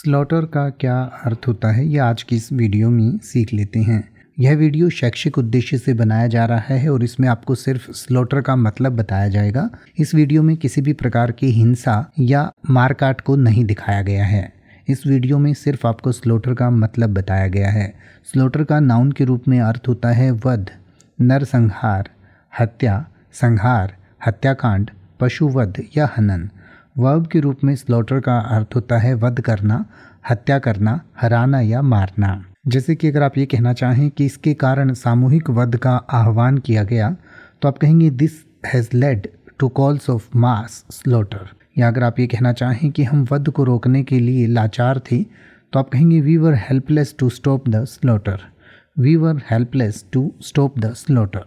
slaughter का क्या अर्थ होता है ये आज की इस वीडियो में सीख लेते हैं यह वीडियो शैक्षिक उद्देश्य से बनाया जा रहा है और इसमें आपको सिर्फ स्लॉटर का मतलब बताया जाएगा इस वीडियो में किसी भी प्रकार की हिंसा या मारकाट को नहीं दिखाया गया है इस वीडियो में सिर्फ आपको स्लॉटर का मतलब बताया गया है स्लॉटर का नाउन के रूप में अर्थ होता है वध नरसंहार हत्या संहार हत्याकांड पशुवध या हनन वर्ब के रूप में स्लॉटर का अर्थ होता है वध करना हत्या करना हराना या मारना जैसे कि अगर आप ये कहना चाहें कि इसके कारण सामूहिक वध का आह्वान किया गया तो आप कहेंगे this has led to calls of mass slaughter या अगर आप ये कहना चाहें कि हम वध को रोकने के लिए लाचार थे तो आप कहेंगे we were helpless to stop the slaughter we were helpless to stop the slaughter